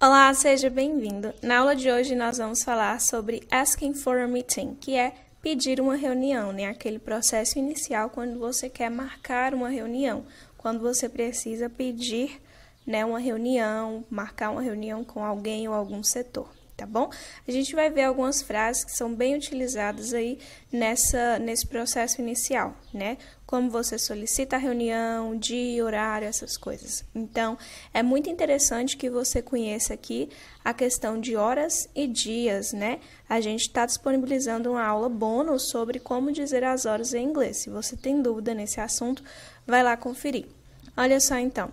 Olá, seja bem-vindo. Na aula de hoje nós vamos falar sobre asking for a meeting, que é pedir uma reunião, né? Aquele processo inicial quando você quer marcar uma reunião, quando você precisa pedir, né, uma reunião, marcar uma reunião com alguém ou algum setor, tá bom? A gente vai ver algumas frases que são bem utilizadas aí nessa nesse processo inicial, né? como você solicita a reunião, dia, horário, essas coisas. Então, é muito interessante que você conheça aqui a questão de horas e dias, né? A gente está disponibilizando uma aula bônus sobre como dizer as horas em inglês. Se você tem dúvida nesse assunto, vai lá conferir. Olha só então.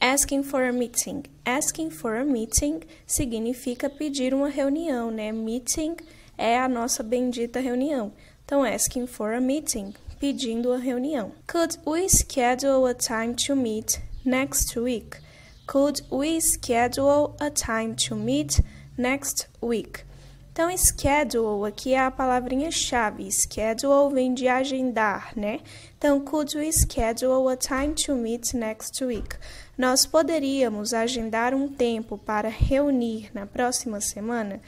Asking for a meeting. Asking for a meeting significa pedir uma reunião, né? Meeting é a nossa bendita reunião. Então, asking for a meeting pedindo a reunião. Could we schedule a time to meet next week? Could we schedule a time to meet next week? Então, schedule aqui é a palavrinha-chave. Schedule vem de agendar, né? Então, could we schedule a time to meet next week? Nós poderíamos agendar um tempo para reunir na próxima semana?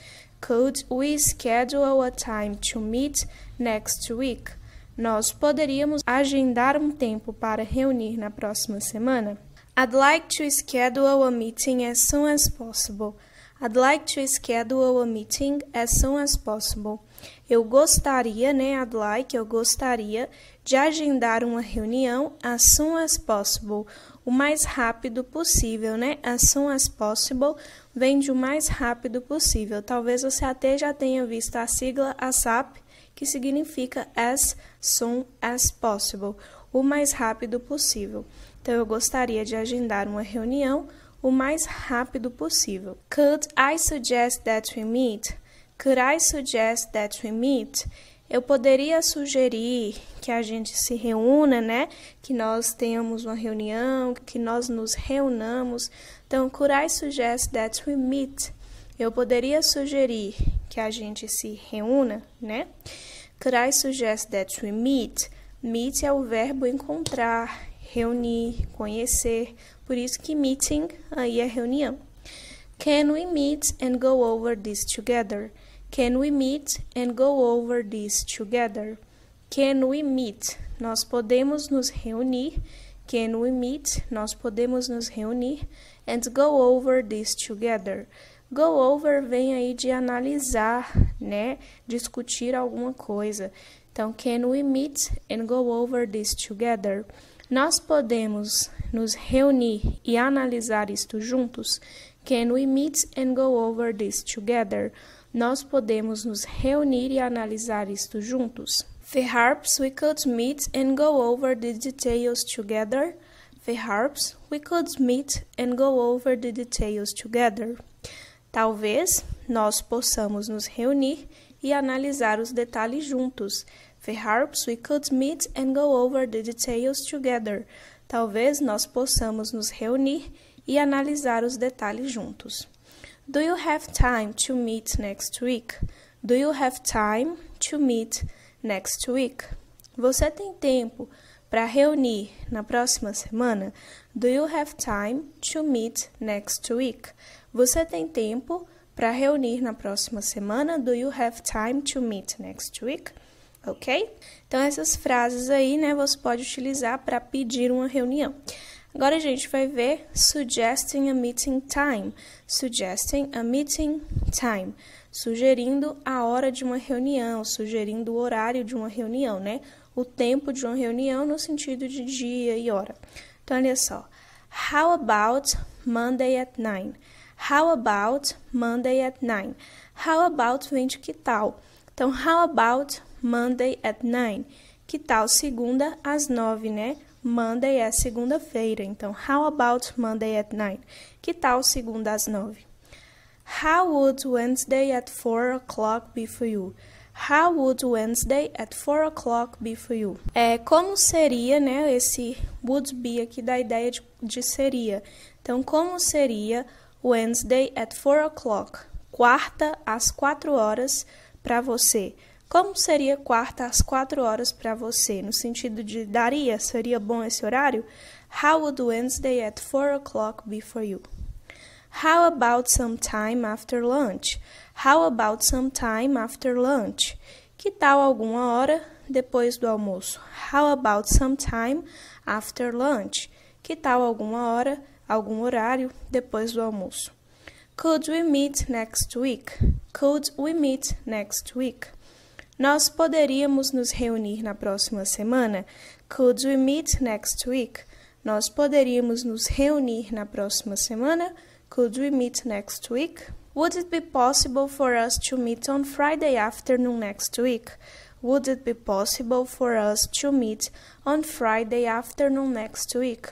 Could we schedule a time to meet next week? nós poderíamos agendar um tempo para reunir na próxima semana? I'd like to schedule a meeting as soon as possible. I'd like to schedule a meeting as soon as possible. Eu gostaria, né? I'd like, eu gostaria de agendar uma reunião as soon as possible. O mais rápido possível, né? As soon as possible vem de o mais rápido possível. Talvez você até já tenha visto a sigla ASAP que significa as soon as possible, o mais rápido possível. Então eu gostaria de agendar uma reunião o mais rápido possível. Could I suggest that we meet? Could I suggest that we meet? Eu poderia sugerir que a gente se reúna, né? Que nós tenhamos uma reunião, que nós nos reunamos. Então, could I suggest that we meet? Eu poderia sugerir que a gente se reúna, né? Could I suggest that we meet? Meet é o verbo encontrar, reunir, conhecer. Por isso que meeting aí é reunião. Can we meet and go over this together? Can we meet and go over this together? Can we meet? Nós podemos nos reunir. Can we meet? Nós podemos nos reunir and go over this together. Go over vem aí de analisar, né? Discutir alguma coisa. Então, can we meet and go over this together? Nós podemos nos reunir e analisar isto juntos? Can we meet and go over this together? Nós podemos nos reunir e analisar isto juntos? Perhaps we could meet and go over the details together. Perhaps we could meet and go over the details together. Talvez nós possamos nos reunir e analisar os detalhes juntos. Perhaps we could meet and go over the details together. Talvez nós possamos nos reunir e analisar os detalhes juntos. Do you have time to meet next week? Do you have time to meet next week? Você tem tempo para reunir na próxima semana? Do you have time to meet next week? Você tem tempo para reunir na próxima semana? Do you have time to meet next week? Ok? Então, essas frases aí, né, você pode utilizar para pedir uma reunião. Agora a gente vai ver suggesting a meeting time. Suggesting a meeting time. Sugerindo a hora de uma reunião, sugerindo o horário de uma reunião, né? o tempo de uma reunião no sentido de dia e hora. Então, olha só. How about Monday at nine? How about Monday at nine? How about vem de que tal? Então, how about Monday at nine? Que tal segunda às nove, né? Monday é segunda-feira. Então, how about Monday at nine? Que tal segunda às nove? How would Wednesday at four o'clock be for you? How would Wednesday at 4 o'clock be for you? É, como seria, né? Esse would be aqui da ideia de, de seria. Então, como seria Wednesday at 4 o'clock? Quarta às 4 horas para você. Como seria quarta às 4 horas para você? No sentido de daria, seria bom esse horário? How would Wednesday at 4 o'clock be for you? How about some time after lunch? How about some time after lunch? Que tal alguma hora depois do almoço? How about some time after lunch? Que tal alguma hora, algum horário depois do almoço? Could we meet next week? Could we meet next week? Nós poderíamos nos reunir na próxima semana? Could we meet next week? Nós poderíamos nos reunir na próxima semana? Could we meet next week? Would it be possible for us to meet on Friday afternoon next week? Would it be possible for us to meet on Friday afternoon next week?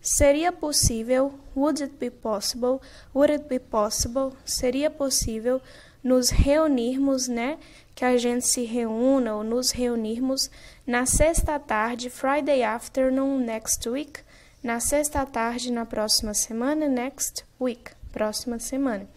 Seria possível? Would it be possible? Would it be possible? Seria possível nos reunirmos, né? Que a gente se reúna ou nos reunirmos na sexta tarde, Friday afternoon next week? na sexta tarde na próxima semana, next week, próxima semana.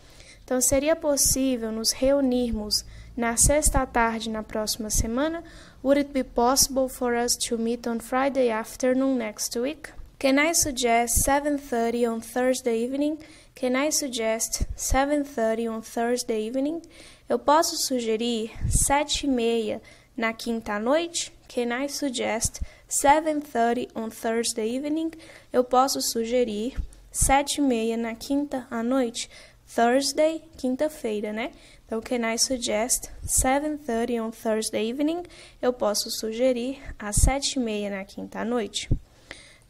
Então, seria possível nos reunirmos na sexta tarde na próxima semana? Would it be possible for us to meet on Friday afternoon next week? Can I suggest 7:30 on Thursday evening? Can I suggest 7:30 on Thursday evening? Eu posso sugerir sete e meia na quinta noite? Can I suggest 7:30 on Thursday evening, eu posso sugerir 7:30 na quinta à noite. Thursday, quinta-feira, né? Então, can I suggest 7:30 on Thursday evening? Eu posso sugerir às 7:30 na quinta à noite.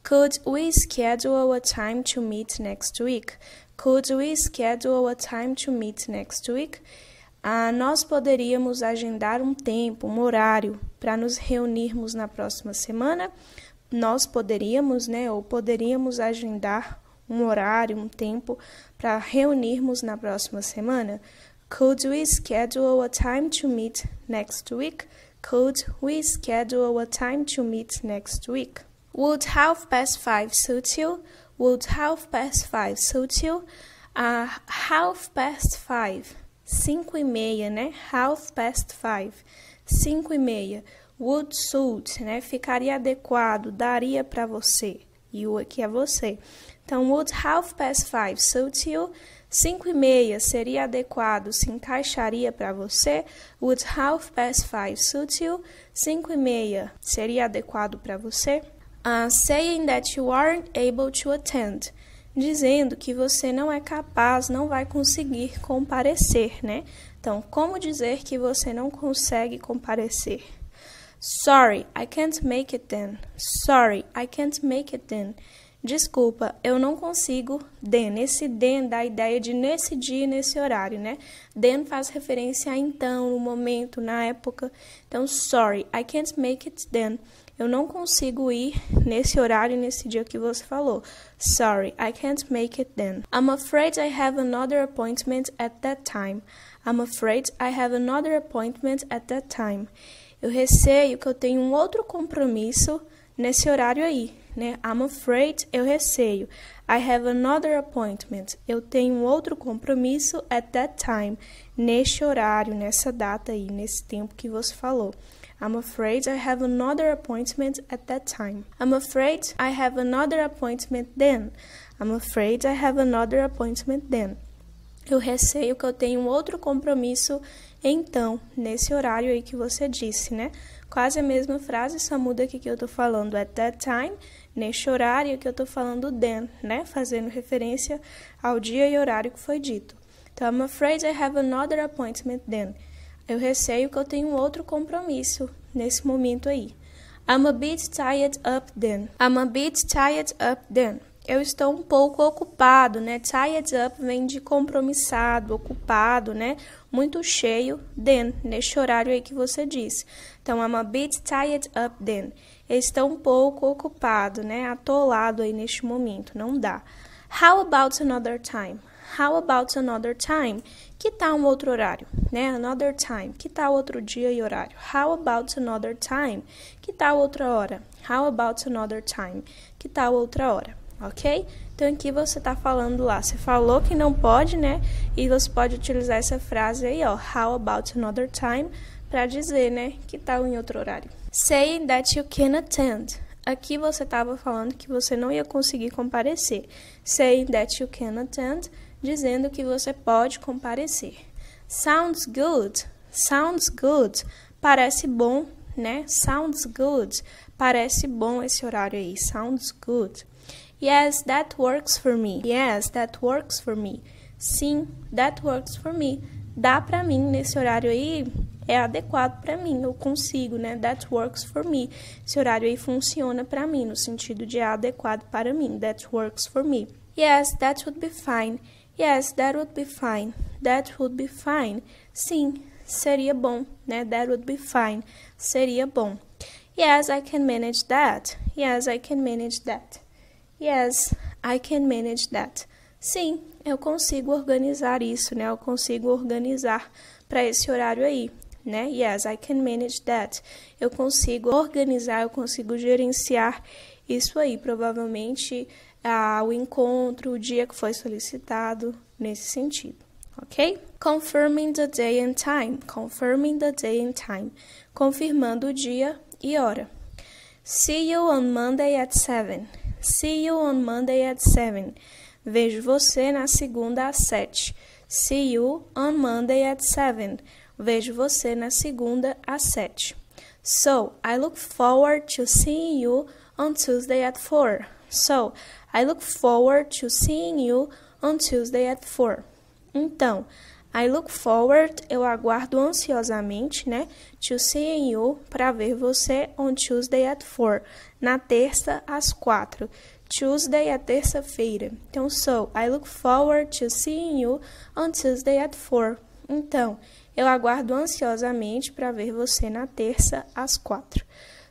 Could we schedule a time to meet next week? Could we schedule a time to meet next week? ah, nós poderíamos agendar um tempo, um horário para nos reunirmos na próxima semana. Nós poderíamos, né, ou poderíamos agendar um horário, um tempo para reunirmos na próxima semana. Could we schedule a time to meet next week? Could we schedule a time to meet next week? Would half past five suit you? Would half past five suit you? Uh, half past five. 5 e meia, né? Half past five. 5 e meia. Would suit, né? Ficaria adequado, daria para você. E o aqui é você. Então, would half past five suit you? 5 e meia seria adequado, se encaixaria para você? Would half past five suit you? 5 e meia seria adequado para você? Uh, saying that you aren't able to attend dizendo que você não é capaz, não vai conseguir comparecer, né? Então, como dizer que você não consegue comparecer? Sorry, I can't make it then. Sorry, I can't make it then. Desculpa, eu não consigo then. Esse then dá a ideia de nesse dia, nesse horário, né? Then faz referência a então, no momento, na época. Então, sorry, I can't make it then. Eu não consigo ir nesse horário nesse dia que você falou. Sorry, I can't make it then. I'm afraid I have another appointment at that time. I'm afraid I have another appointment at that time. Eu receio que eu tenho um outro compromisso nesse horário aí, né? I'm afraid, eu receio. I have another appointment. Eu tenho um outro compromisso at that time, neste horário, nessa data aí, nesse tempo que você falou. I'm afraid I have another appointment at that time. I'm afraid I have another appointment then. I'm afraid I have another appointment then. Eu receio que eu tenho um outro compromisso então, nesse horário aí que você disse, né? Quase a mesma frase, só muda aqui que eu tô falando at that time, neste horário que eu tô falando then, né? Fazendo referência ao dia e horário que foi dito. Então, I'm afraid I have another appointment then. Eu receio que eu tenho outro compromisso nesse momento aí. I'm a bit tied up then. I'm a bit tied up then. Eu estou um pouco ocupado, né? Tied up vem de compromissado, ocupado, né? Muito cheio, then, neste horário aí que você disse. Então, I'm a bit tied up then. Eu estou um pouco ocupado, né? Atolado aí neste momento, não dá. How about another time? How about another time? Que tal tá um outro horário? Né? Another time. Que tal tá outro dia e horário? How about another time? Que tal tá outra hora? How about another time? Que tal outra hora? Ok? Então aqui você está falando lá. Você falou que não pode, né? E você pode utilizar essa frase aí, ó. How about another time? Para dizer, né? Que tal em outro horário? Saying that you can attend. Aqui você estava falando que você não ia conseguir comparecer. Saying that you can attend dizendo que você pode comparecer. Sounds good, sounds good, parece bom, né? Sounds good, parece bom esse horário aí, sounds good. Yes, that works for me. Yes, that works for me. Sim, that works for me. Dá para mim nesse horário aí, é adequado para mim, eu consigo, né? That works for me. Esse horário aí funciona para mim, no sentido de é adequado para mim. That works for me. Yes, that would be fine. Yes, that would be fine. That would be fine. Sim, seria bom, né? That would be fine. Seria bom. Yes, I can manage that. Yes, I can manage that. Yes, I can manage that. Sim, eu consigo organizar isso, né? Eu consigo organizar para esse horário aí, né? Yes, I can manage that. Eu consigo organizar, eu consigo gerenciar isso aí. Provavelmente o encontro, o dia que foi solicitado, nesse sentido, ok? Confirming the day and time. Confirming the day and time. Confirmando o dia e hora. See you on Monday at 7. See you on Monday at 7. Vejo você na segunda às 7. See you on Monday at 7. Vejo você na segunda às 7. So, I look forward to seeing you on Tuesday at 4. So, I look forward to seeing you on Tuesday at 4. Então, I look forward, eu aguardo ansiosamente, né? To seeing you, para ver você on Tuesday at 4, na terça às 4. Tuesday é terça-feira. Então, so, I look forward to seeing you on Tuesday at 4. Então, eu aguardo ansiosamente para ver você na terça às 4.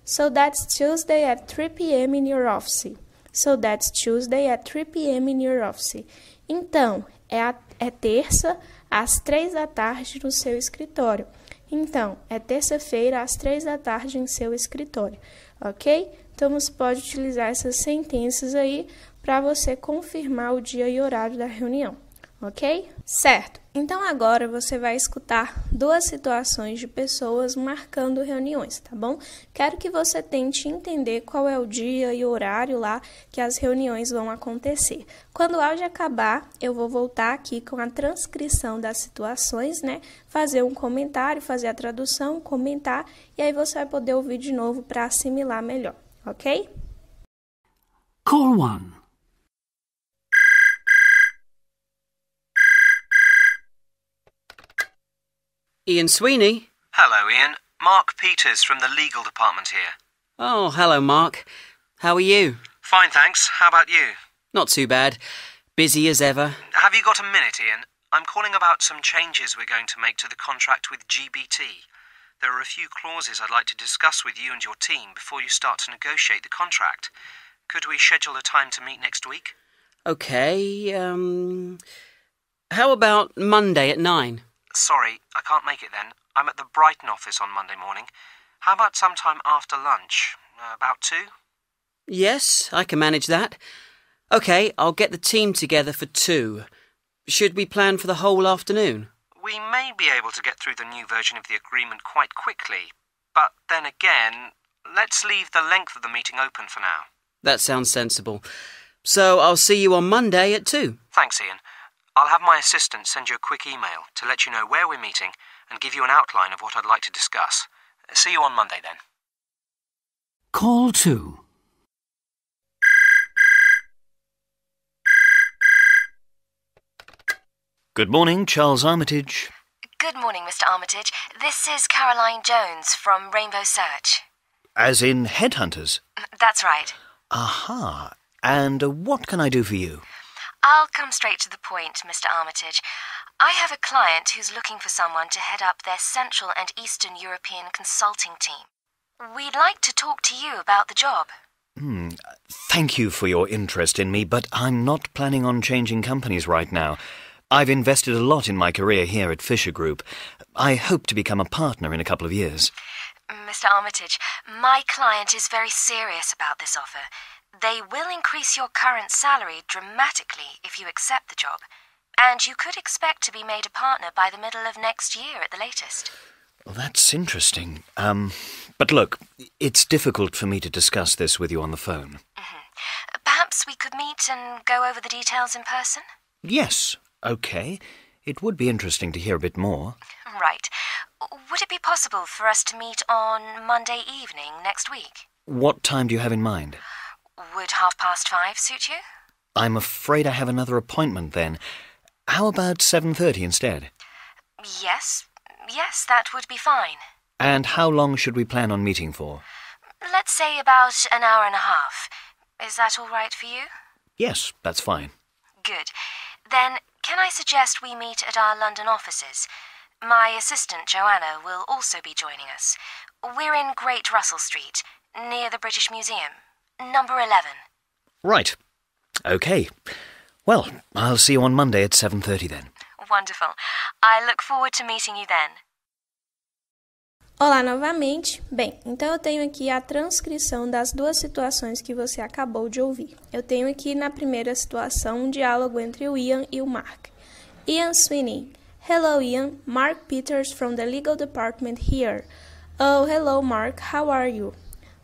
So that's Tuesday at 3 p.m. in your office. So that's Tuesday at 3 p.m. in your office. Então, é, a, é terça às três da tarde no seu escritório. Então, é terça-feira às três da tarde em seu escritório, ok? Então, você pode utilizar essas sentenças aí para você confirmar o dia e horário da reunião, ok? Certo, então agora você vai escutar duas situações de pessoas marcando reuniões, tá bom? Quero que você tente entender qual é o dia e o horário lá que as reuniões vão acontecer. Quando o áudio acabar, eu vou voltar aqui com a transcrição das situações, né? Fazer um comentário, fazer a tradução, comentar, e aí você vai poder ouvir de novo para assimilar melhor, ok? Call one. Ian Sweeney. Hello, Ian. Mark Peters from the legal department here. Oh, hello, Mark. How are you? Fine, thanks. How about you? Not too bad. Busy as ever. Have you got a minute, Ian? I'm calling about some changes we're going to make to the contract with GBT. There are a few clauses I'd like to discuss with you and your team before you start to negotiate the contract. Could we schedule a time to meet next week? Okay, um. How about Monday at nine? Sorry, I can't make it then. I'm at the Brighton office on Monday morning. How about sometime after lunch? Uh, about two? Yes, I can manage that. OK, I'll get the team together for two. Should we plan for the whole afternoon? We may be able to get through the new version of the agreement quite quickly, but then again, let's leave the length of the meeting open for now. That sounds sensible. So I'll see you on Monday at two. Thanks, Ian. I'll have my assistant send you a quick email to let you know where we're meeting and give you an outline of what I'd like to discuss. See you on Monday then. Call 2 Good morning, Charles Armitage. Good morning, Mr. Armitage. This is Caroline Jones from Rainbow Search. As in Headhunters? That's right. Aha. And uh, what can I do for you? I'll come straight to the point, Mr. Armitage. I have a client who's looking for someone to head up their Central and Eastern European consulting team. We'd like to talk to you about the job. Hmm. Thank you for your interest in me, but I'm not planning on changing companies right now. I've invested a lot in my career here at Fisher Group. I hope to become a partner in a couple of years. Mr. Armitage, my client is very serious about this offer. They will increase your current salary dramatically if you accept the job, and you could expect to be made a partner by the middle of next year at the latest. Well, that's interesting. Um, but look, it's difficult for me to discuss this with you on the phone. Mm -hmm. Perhaps we could meet and go over the details in person? Yes, okay. It would be interesting to hear a bit more. Right. Would it be possible for us to meet on Monday evening next week? What time do you have in mind? Would half past five suit you? I'm afraid I have another appointment then. How about 7.30 instead? Yes, yes, that would be fine. And how long should we plan on meeting for? Let's say about an hour and a half. Is that all right for you? Yes, that's fine. Good. Then can I suggest we meet at our London offices? My assistant, Joanna, will also be joining us. We're in Great Russell Street, near the British Museum. Number 11. Right. OK. Well, I'll see you on Monday at 7.30 then. Wonderful. I look forward to meeting you then. Olá novamente. Bem, então eu tenho aqui a transcrição das duas situações que você acabou de ouvir. Eu tenho aqui na primeira situação um diálogo entre o Ian e o Mark. Ian Sweeney. Hello Ian, Mark Peters from the legal department here. Oh, hello Mark, how are you?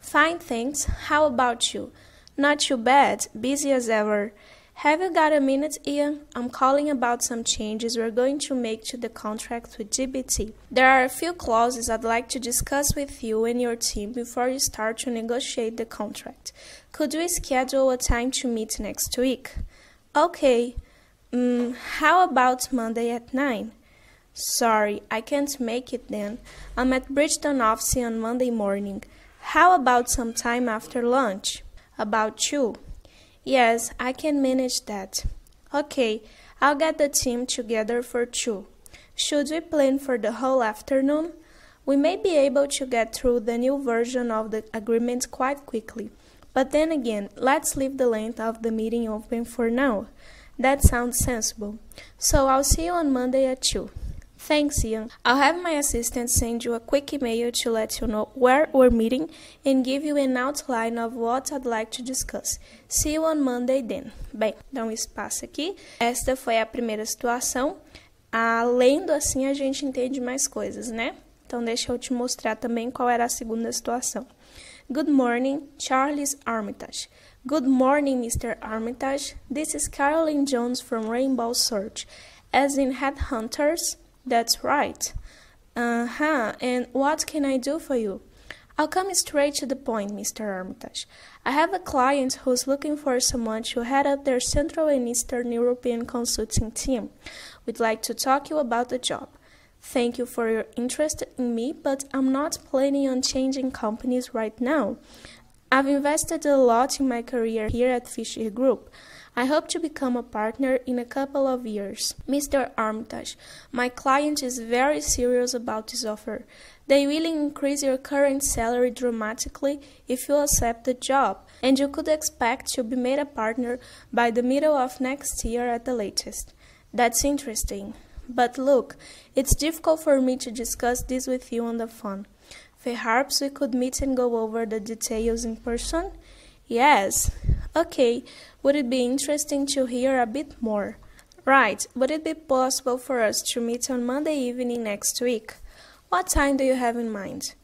Fine, thanks. How about you? Not too bad, busy as ever. Have you got a minute, Ian? I'm calling about some changes we're going to make to the contract with GBT. There are a few clauses I'd like to discuss with you and your team before you start to negotiate the contract. Could we schedule a time to meet next week? Okay. Mm, how about Monday at 9? Sorry, I can't make it then. I'm at Bridgeton office on Monday morning. How about some time after lunch? About two? Yes, I can manage that. Okay, I'll get the team together for two. Should we plan for the whole afternoon? We may be able to get through the new version of the agreement quite quickly. But then again, let's leave the length of the meeting open for now. That sounds sensible. So I'll see you on Monday at 2. Thanks, Ian. I'll have my assistant send you a quick email to let you know where we're meeting and give you an outline of what I'd like to discuss. See you on Monday then. Bem, dá um espaço aqui. Esta foi a primeira situação. lendo assim a gente entende mais coisas, né? Então deixa eu te mostrar também qual era a segunda situação. Good morning, Charles Armitage. Good morning, Mr. Armitage. This is Carolyn Jones from Rainbow Search. As in Headhunters, That's right. Uh huh. And what can I do for you? I'll come straight to the point, Mr. Armitage. I have a client who's looking for someone to head up their Central and Eastern European consulting team. We'd like to talk to you about the job. Thank you for your interest in me, but I'm not planning on changing companies right now. I've invested a lot in my career here at Fisher Group. I hope to become a partner in a couple of years. Mr. Armitage, my client is very serious about this offer. They will increase your current salary dramatically if you accept the job, and you could expect to be made a partner by the middle of next year at the latest. That's interesting. But look, it's difficult for me to discuss this with you on the phone. Perhaps we could meet and go over the details in person? Yes. Okay. Would it be interesting to hear a bit more? Right. Would it be possible for us to meet on Monday evening next week? What time do you have in mind?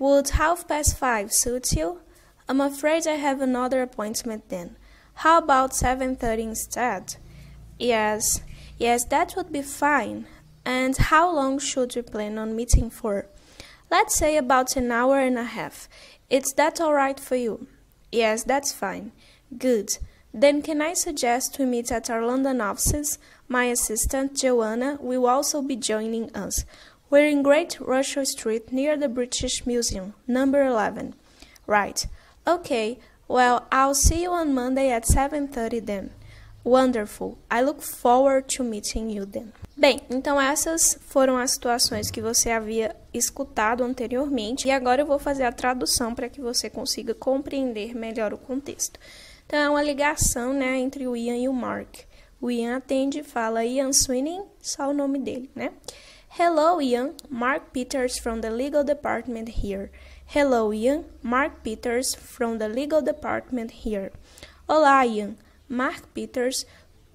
Would half past five suit you? I'm afraid I have another appointment then. How about 7:30 instead? Yes. Yes, that would be fine. And how long should we plan on meeting for? Let's say about an hour and a half. Is that all right for you? Yes, that's fine. Good. Then can I suggest we meet at our London offices? My assistant, Joanna, will also be joining us. We're in Great Russell Street near the British Museum, number 11. Right. Okay. Well, I'll see you on Monday at 7:30 then. Wonderful. I look forward to meeting you then. Bem, então essas foram as situações que você havia escutado anteriormente e agora eu vou fazer a tradução para que você consiga compreender melhor o contexto. Então é uma ligação, né, entre o Ian e o Mark. O Ian atende e fala Ian Swinning, só o nome dele, né? Hello Ian, Mark Peters from the legal department here. Hello Ian, Mark Peters from the legal department here. Olá Ian. Mark Peters,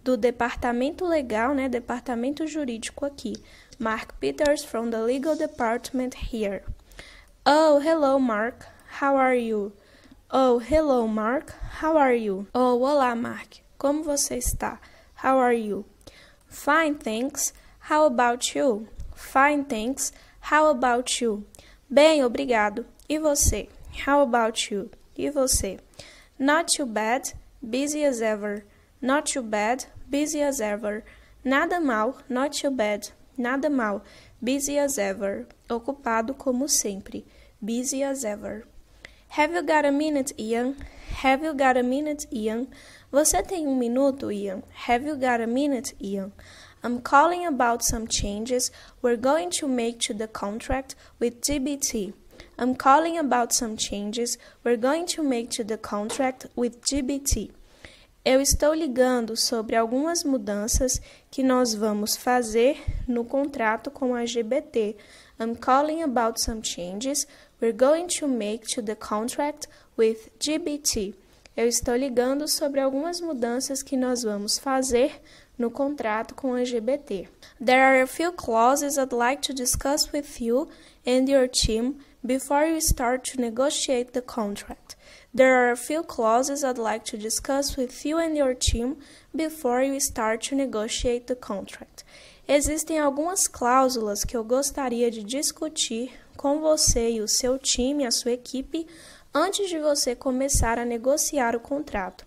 do departamento legal, né, departamento jurídico aqui. Mark Peters from the legal department here. Oh, hello Mark, how are you? Oh, hello Mark, how are you? Oh, olá Mark, como você está? How are you? Fine, thanks. How about you? Fine, thanks. How about you? Bem, obrigado. E você? How about you? E você? Not too bad busy as ever. Not too bad, busy as ever. Nada mal, not too bad. Nada mal, busy as ever. Ocupado como sempre, busy as ever. Have you got a minute, Ian? Have you got a minute, Ian? Você tem um minuto, Ian? Have you got a minute, Ian? I'm calling about some changes we're going to make to the contract with TBT. I'm calling about some changes we're going to make to the contract with GBT. Eu estou ligando sobre algumas mudanças que nós vamos fazer no contrato com a GBT. I'm calling about some changes we're going to make to the contract with GBT. Eu estou ligando sobre algumas mudanças que nós vamos fazer no contrato com a GBT. There are a few clauses I'd like to discuss with you and your team Before you start to negotiate the contract, there are a few clauses I'd like to discuss with you and your team before you start to negotiate the contract. Existem algumas cláusulas que eu gostaria de discutir com você e o seu time, a sua equipe, antes de você começar a negociar o contrato.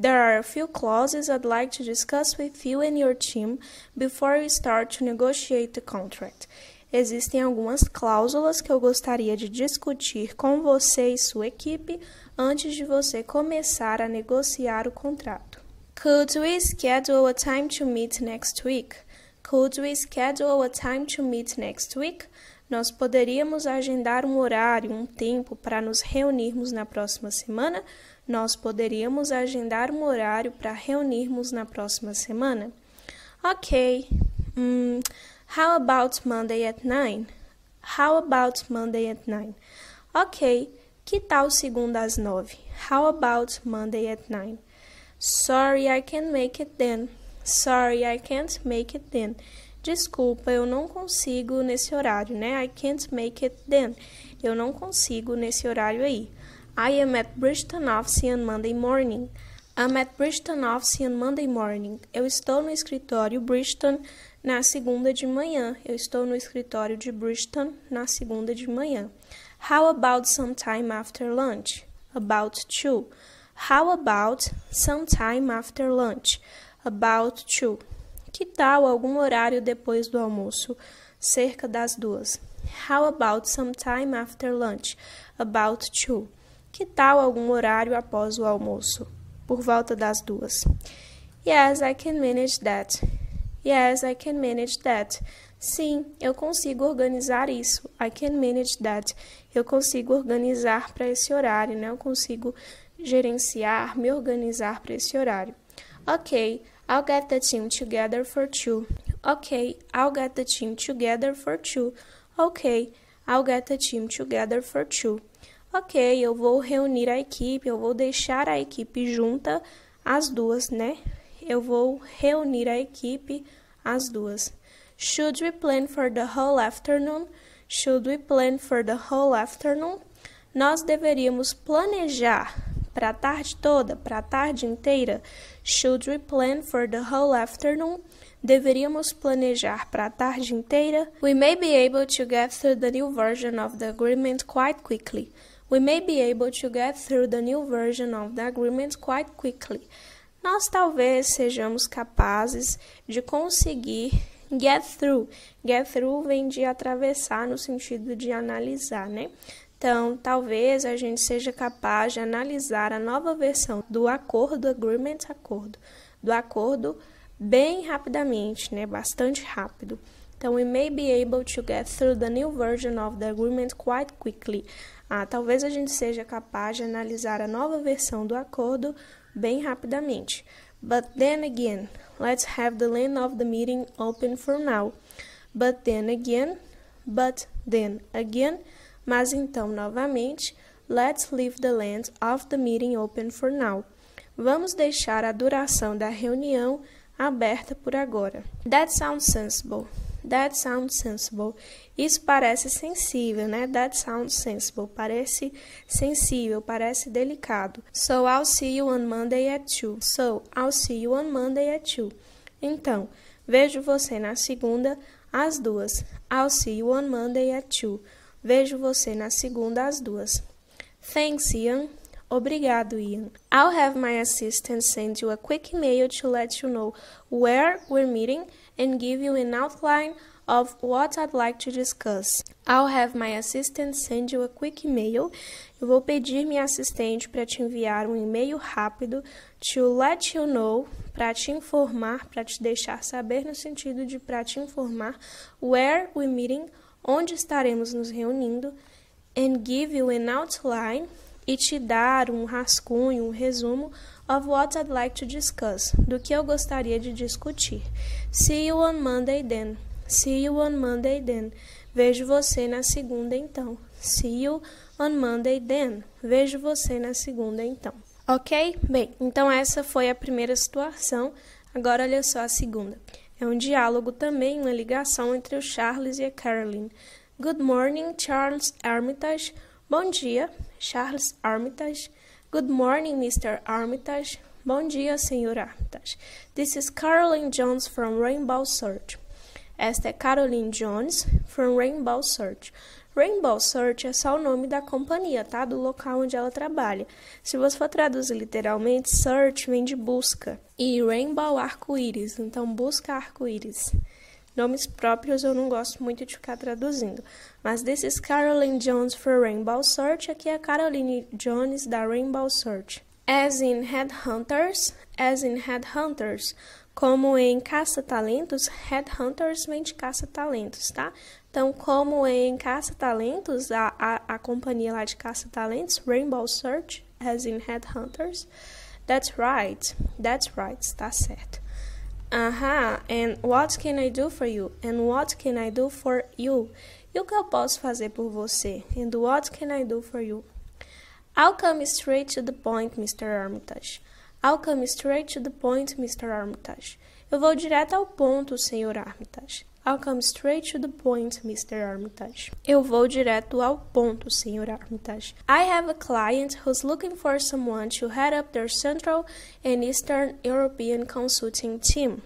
There are a few clauses I'd like to discuss with you and your team before you start to negotiate the contract existem algumas cláusulas que eu gostaria de discutir com você e sua equipe antes de você começar a negociar o contrato. Could we schedule a time to meet next week? Could we schedule a time to meet next week? Nós poderíamos agendar um horário, um tempo para nos reunirmos na próxima semana? Nós poderíamos agendar um horário para reunirmos na próxima semana? Ok. Hum, How about Monday at nine? How about Monday at nine? Ok, que tal segunda às nove? How about Monday at nine? Sorry, I can't make it then. Sorry, I can't make it then. Desculpa, eu não consigo nesse horário, né? I can't make it then. Eu não consigo nesse horário aí. I am at Bristol office on Monday morning. I'm at Bristol office on Monday morning. Eu estou no escritório Bristol na segunda de manhã. Eu estou no escritório de Bristol na segunda de manhã. How about sometime after lunch? About two. How about sometime after lunch? About two. Que tal algum horário depois do almoço? Cerca das duas. How about sometime after lunch? About two. Que tal algum horário após o almoço? Por volta das duas. Yes, I can manage that. Yes, I can manage that. Sim, eu consigo organizar isso. I can manage that. Eu consigo organizar para esse horário, né? Eu consigo gerenciar, me organizar para esse horário. Ok, I'll get the team together for two. Ok, I'll get the team together for two. Ok, I'll get the team together for two. Ok, eu vou reunir a equipe, eu vou deixar a equipe junta, as duas, né? eu vou reunir a equipe, as duas. Should we plan for the whole afternoon? Should we plan for the whole afternoon? Nós deveríamos planejar para a tarde toda, para a tarde inteira. Should we plan for the whole afternoon? Deveríamos planejar para a tarde inteira. We may be able to get through the new version of the agreement quite quickly. We may be able to get through the new version of the agreement quite quickly nós talvez sejamos capazes de conseguir get through. Get through vem de atravessar no sentido de analisar, né? Então, talvez a gente seja capaz de analisar a nova versão do acordo, agreement, acordo, do acordo bem rapidamente, né? Bastante rápido. Então, we may be able to get through the new version of the agreement quite quickly. Ah, talvez a gente seja capaz de analisar a nova versão do acordo bem rapidamente. But then again, let's have the land of the meeting open for now. But then again, but then again, mas então novamente, let's leave the land of the meeting open for now. Vamos deixar a duração da reunião aberta por agora. That sounds sensible. That sounds sensible. Isso parece sensível, né? That sounds sensible. Parece sensível, parece delicado. So I'll see you on Monday at 2. So I'll see you on Monday at 2. Então, vejo você na segunda às duas. I'll see you on Monday at 2. Vejo você na segunda às duas. Thanks, Ian. Obrigado, Ian. I'll have my assistant send you a quick email to let you know where we're meeting and give you an outline of what I'd like to discuss. I'll have my assistant send you a quick email. Eu vou pedir minha assistente para te enviar um e-mail rápido to let you know, para te informar, para te deixar saber no sentido de para te informar where we meeting, onde estaremos nos reunindo, and give you an outline e te dar um rascunho, um resumo of what I'd like to discuss, do que eu gostaria de discutir. See you on Monday then. See you on Monday then. Vejo você na segunda então. See you on Monday then. Vejo você na segunda então. Ok? Bem, então essa foi a primeira situação. Agora olha só a segunda. É um diálogo também, uma ligação entre o Charles e a Caroline. Good morning, Charles Armitage. Bom dia, Charles Armitage. Good morning, Mr. Armitage. Bom dia, Sr. Armitage. This is Caroline Jones from Rainbow Search. Esta é Caroline Jones from Rainbow Search. Rainbow Search é só o nome da companhia, tá? Do local onde ela trabalha. Se você for traduzir literalmente, search vem de busca. E Rainbow arco-íris, então busca arco-íris. Nomes próprios eu não gosto muito de ficar traduzindo, mas desses Caroline Jones for Rainbow Search, aqui é a Caroline Jones da Rainbow Search. As in Headhunters, as in Headhunters, como em Caça-Talentos, Headhunters vem de Caça-Talentos, tá? Então, como em Caça-Talentos, a, a, a companhia lá de Caça-Talentos, Rainbow Search, as in Headhunters, that's right, that's right, tá certo. Aham, uh -huh. and what can I do for you? And what can I do for you? E o que eu posso fazer por você? And what can I do for you? I'll come straight to the point, Mr. Armitage. I'll come straight to the point, Mr. Armitage. Eu vou direto ao ponto, Sr. Armitage. I'll come straight to the point, Mr. Armitage. Eu vou direto ao ponto, Sr. Armitage. I have a client who's looking for someone to head up their Central and Eastern European consulting team.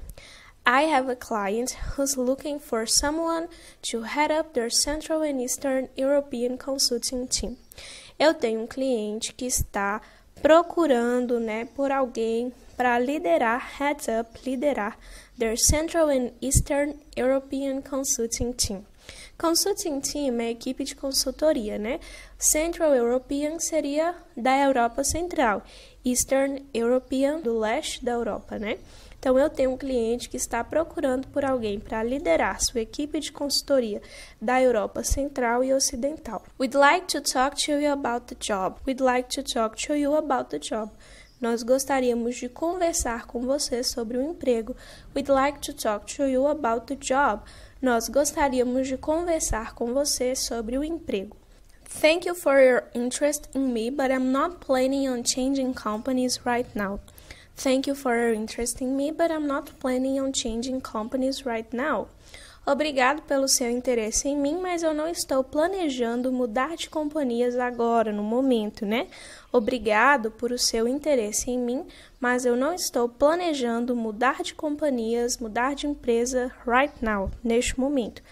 I have a client who's looking for someone to head up their Central and Eastern European consulting team. Eu tenho um cliente que está procurando, né, por alguém para liderar Heads Up, liderar their Central and Eastern European Consulting Team. Consulting Team é equipe de consultoria, né? Central European seria da Europa Central, Eastern European do leste da Europa, né? Então, eu tenho um cliente que está procurando por alguém para liderar sua equipe de consultoria da Europa Central e Ocidental. We'd like to talk to you about the job. We'd like to talk to you about the job. Nós gostaríamos de conversar com você sobre o um emprego. We'd like to talk to you about the job. Nós gostaríamos de conversar com você sobre o emprego. Thank you for your interest in me, but I'm not planning on changing companies right now. Thank you for your interest in me, but I'm not planning on changing companies right now. Obrigado pelo seu interesse em mim, mas eu não estou planejando mudar de companhias agora, no momento, né? Obrigado por o seu interesse em mim, mas eu não estou planejando mudar de companhias, mudar de empresa right now, neste momento.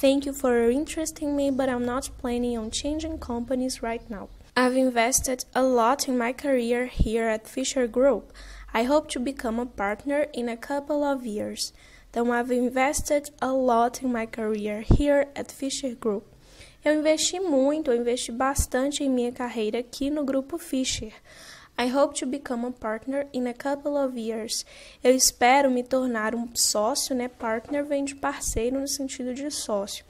Thank you for your interest in me, but I'm not planning on changing companies right now. I've invested a lot in my career here at Fisher Group. I hope to become a partner in a couple of years. Então, I've invested a lot in my career here at Fisher Group. Eu investi muito, eu investi bastante em minha carreira aqui no grupo Fisher. I hope to become a partner in a couple of years. Eu espero me tornar um sócio, né? Partner vem de parceiro no sentido de sócio.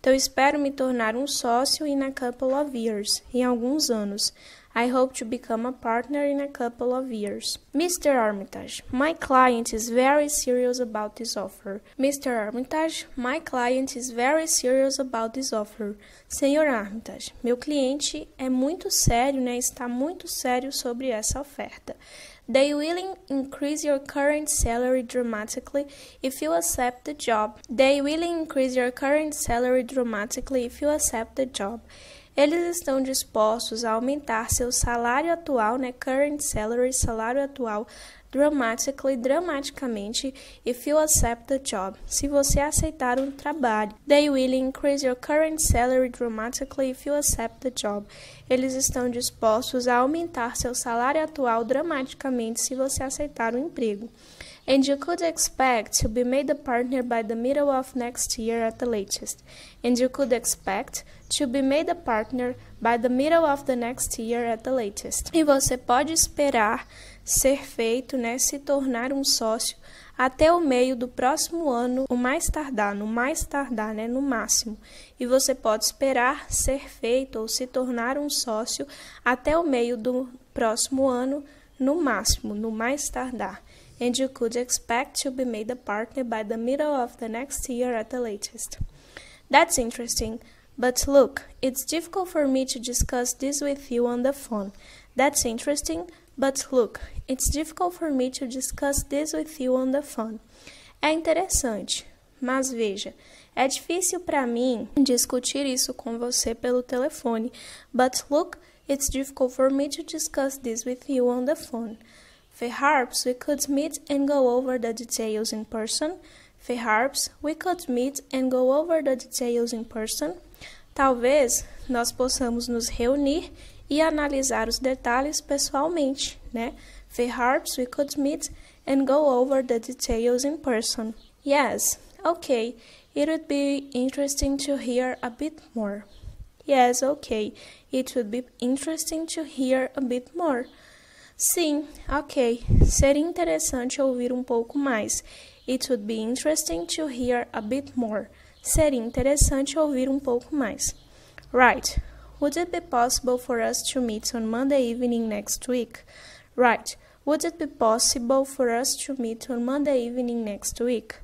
Então, eu espero me tornar um sócio in a couple of years, em alguns anos. I hope to become a partner in a couple of years. Mr. Armitage, my client is very serious about this offer. Mr. Armitage, my client is very serious about this offer. Senhor Armitage, meu cliente é muito sério, né? Está muito sério sobre essa oferta. They will increase your current salary dramatically if you accept the job. They will increase your current salary dramatically if you accept the job eles estão dispostos a aumentar seu salário atual, né, current salary, salário atual, dramatically, dramaticamente, if you accept the job, se você aceitar um trabalho. They will increase your current salary dramatically if you accept the job. Eles estão dispostos a aumentar seu salário atual dramaticamente se você aceitar o um emprego and you could expect to be made a partner by the middle of next year at the latest. And you could expect to be made a partner by the middle of the next year at the latest. E você pode esperar ser feito, né, se tornar um sócio até o meio do próximo ano, o mais tardar, no mais tardar, né, no máximo. E você pode esperar ser feito ou se tornar um sócio até o meio do próximo ano, no máximo, no mais tardar and you could expect to be made a partner by the middle of the next year at the latest. That's interesting, but look, it's difficult for me to discuss this with you on the phone. That's interesting, but look, it's difficult for me to discuss this with you on the phone. É interessante, mas veja, é difícil para mim discutir isso com você pelo telefone. But look, it's difficult for me to discuss this with you on the phone. Perhaps we could meet and go over the details in person. Perhaps we could meet and go over the details in person. Talvez nós possamos nos reunir e analisar os detalhes pessoalmente, né? Perhaps we could meet and go over the details in person. Yes, okay. It would be interesting to hear a bit more. Yes, okay. It would be interesting to hear a bit more. Sim, ok. Seria interessante ouvir um pouco mais. It would be interesting to hear a bit more. Seria interessante ouvir um pouco mais. Right. Would it be possible for us to meet on Monday evening next week? Right. Would it be possible for us to meet on Monday evening next week?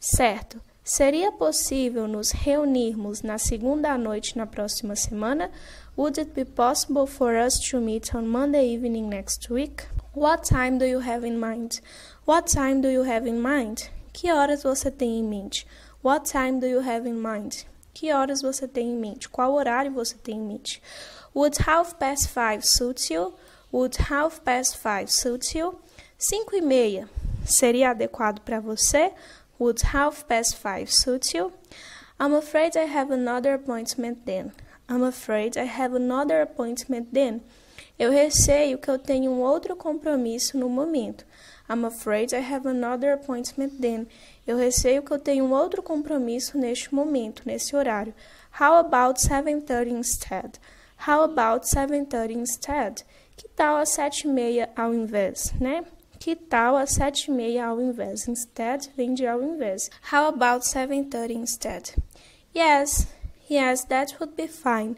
Certo. Seria possível nos reunirmos na segunda noite na próxima semana? Would it be possible for us to meet on Monday evening next week? What time do you have in mind? What time do you have in mind? Que horas você tem em mente? What time do you have in mind? Que horas você tem em mente? Qual horário você tem em mente? Would half past five suit you? Would half past five suit you? Cinco e meia seria adequado para você? Would half past five suit you? I'm afraid I have another appointment then. I'm afraid I have another appointment then. Eu receio que eu tenha um outro compromisso no momento. I'm afraid I have another appointment then. Eu receio que eu tenha um outro compromisso neste momento, nesse horário. How about 7:30 instead? How about 7:30 instead? Que tal às 7:30 ao invés, né? Que tal às 7:30 ao invés? Instead vem de ao invés. How about 7:30 instead? Yes, Yes, that would be fine.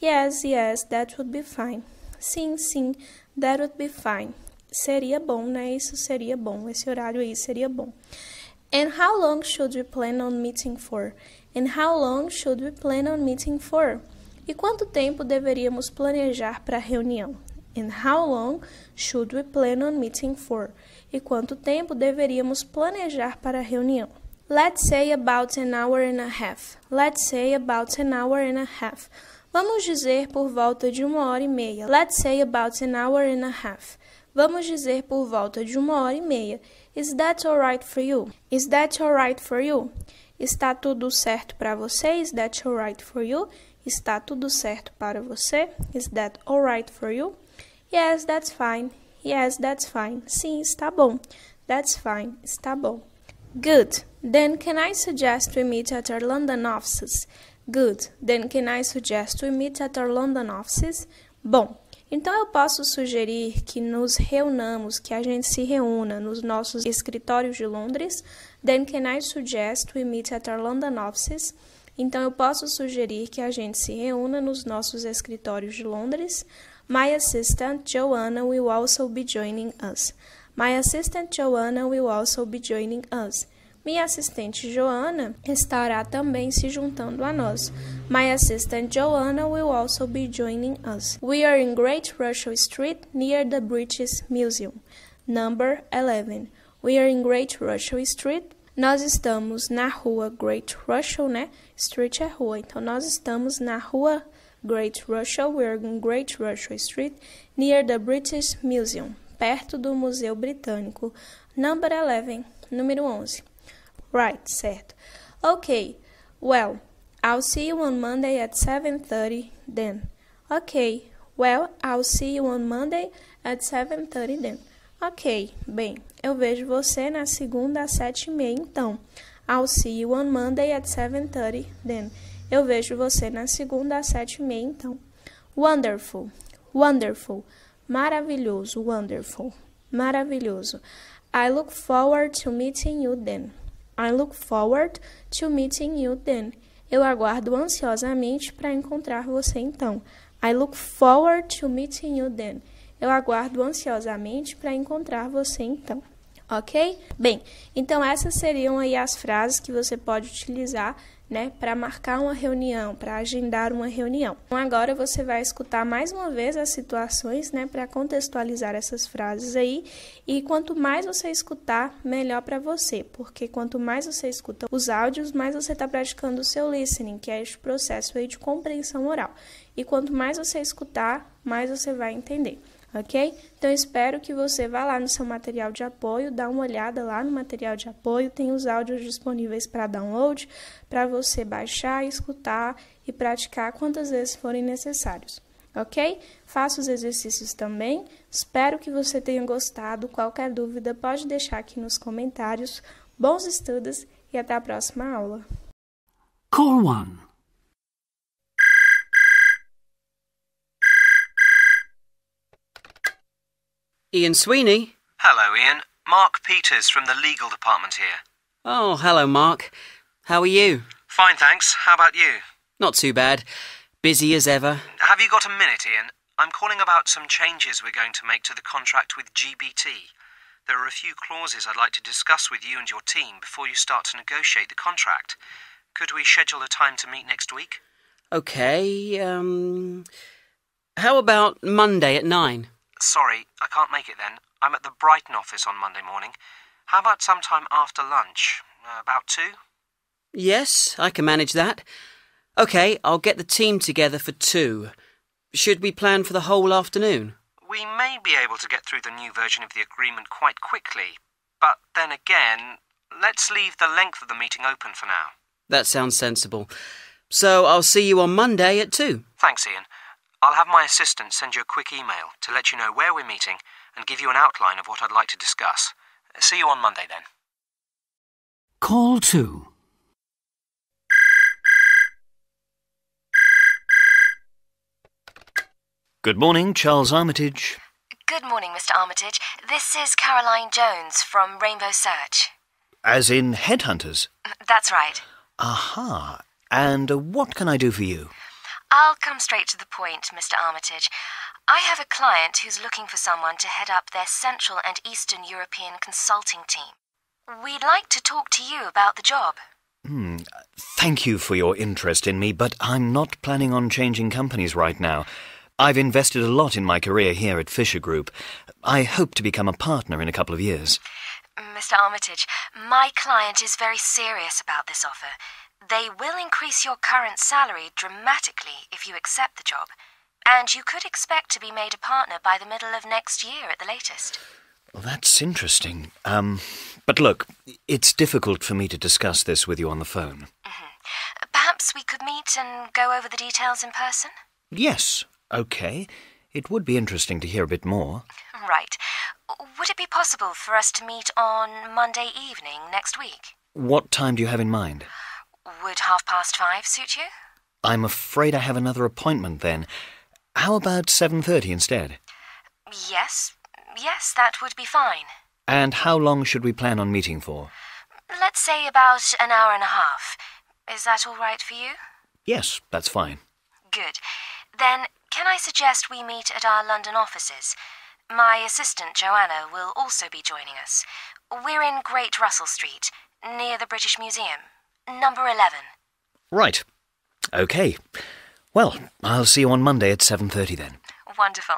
Yes, yes, that would be fine. Sim, sim, that would be fine. Seria bom, né? Isso seria bom. Esse horário aí seria bom. And how long should we plan on meeting for? And how long should we plan on meeting for? E quanto tempo deveríamos planejar para a reunião? And how long should we plan on meeting for? E quanto tempo deveríamos planejar para a reunião? Let's say about an hour and a half. Let's say about an hour and a half. Vamos dizer por volta de uma hora e meia. Let's say about an hour and a half. Vamos dizer por volta de uma hora e meia. Is that alright for you? Is that alright for you? Está tudo certo para você? Is that alright for you? Está tudo certo para você? Is that alright for you? Yes, that's fine. Yes, that's fine. Sim, está bom. That's fine. Está bom. Good. Then can I suggest we meet at our London offices? Good. Then can I suggest we meet at our London offices? Bom, então eu posso sugerir que nos reunamos, que a gente se reúna nos nossos escritórios de Londres. Then can I suggest we meet at our London offices? Então eu posso sugerir que a gente se reúna nos nossos escritórios de Londres. My assistant Joanna will also be joining us. My assistant Joanna will also be joining us. Minha assistente Joanna estará também se juntando a nós. My assistant Joanna will also be joining us. We are in Great Russell Street near the British Museum. Number 11. We are in Great Russell Street. Nós estamos na rua Great Russell, né? Street é rua. Então, nós estamos na rua Great Russell. We are in Great Russell Street near the British Museum. Perto do Museu Britânico. Number 11. Número 11. Right, certo. Okay, well, I'll see you on Monday at 7.30 then. Okay, well, I'll see you on Monday at 7.30 then. Ok, bem, eu vejo você na segunda às sete e meia, então. I'll see you on Monday at 7.30 then. Eu vejo você na segunda às sete e meia, então. Wonderful, wonderful, maravilhoso, wonderful, maravilhoso. I look forward to meeting you then. I look forward to meeting you then. Eu aguardo ansiosamente para encontrar você então. I look forward to meeting you then. Eu aguardo ansiosamente para encontrar você então. Ok? Bem, então essas seriam aí as frases que você pode utilizar né, para marcar uma reunião, para agendar uma reunião. Então, agora você vai escutar mais uma vez as situações, né, para contextualizar essas frases aí. E quanto mais você escutar, melhor para você, porque quanto mais você escuta os áudios, mais você está praticando o seu listening, que é este processo aí de compreensão oral. E quanto mais você escutar, mais você vai entender ok? Então espero que você vá lá no seu material de apoio, dá uma olhada lá no material de apoio, tem os áudios disponíveis para download, para você baixar, escutar e praticar quantas vezes forem necessários. Ok? Faça os exercícios também. Espero que você tenha gostado. Qualquer dúvida, pode deixar aqui nos comentários. Bons estudos e até a próxima aula. Call one. Ian Sweeney. Hello, Ian. Mark Peters from the legal department here. Oh, hello, Mark. How are you? Fine, thanks. How about you? Not too bad. Busy as ever. Have you got a minute, Ian? I'm calling about some changes we're going to make to the contract with GBT. There are a few clauses I'd like to discuss with you and your team before you start to negotiate the contract. Could we schedule a time to meet next week? Okay, um. How about Monday at nine? Sorry, I can't make it then. I'm at the Brighton office on Monday morning. How about sometime after lunch? Uh, about two? Yes, I can manage that. OK, I'll get the team together for two. Should we plan for the whole afternoon? We may be able to get through the new version of the agreement quite quickly, but then again, let's leave the length of the meeting open for now. That sounds sensible. So I'll see you on Monday at two. Thanks, Ian. I'll have my assistant send you a quick email to let you know where we're meeting and give you an outline of what I'd like to discuss. See you on Monday then. Call 2 Good morning, Charles Armitage. Good morning, Mr. Armitage. This is Caroline Jones from Rainbow Search. As in Headhunters? That's right. Aha. And what can I do for you? I'll come straight to the point, Mr. Armitage. I have a client who's looking for someone to head up their Central and Eastern European consulting team. We'd like to talk to you about the job. Hmm. Thank you for your interest in me, but I'm not planning on changing companies right now. I've invested a lot in my career here at Fisher Group. I hope to become a partner in a couple of years. Mr. Armitage, my client is very serious about this offer. They will increase your current salary dramatically if you accept the job, and you could expect to be made a partner by the middle of next year at the latest. Well, that's interesting. Um, but look, it's difficult for me to discuss this with you on the phone. Mm -hmm. Perhaps we could meet and go over the details in person? Yes, okay. It would be interesting to hear a bit more. Right. Would it be possible for us to meet on Monday evening next week? What time do you have in mind? Would half past five suit you? I'm afraid I have another appointment then. How about 7.30 instead? Yes, yes, that would be fine. And how long should we plan on meeting for? Let's say about an hour and a half. Is that all right for you? Yes, that's fine. Good. Then can I suggest we meet at our London offices? My assistant, Joanna, will also be joining us. We're in Great Russell Street, near the British Museum. Number 11. Right. Okay. Well, I'll see you on Monday at 7:30 then. Wonderful.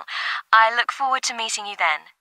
I look forward to meeting you then.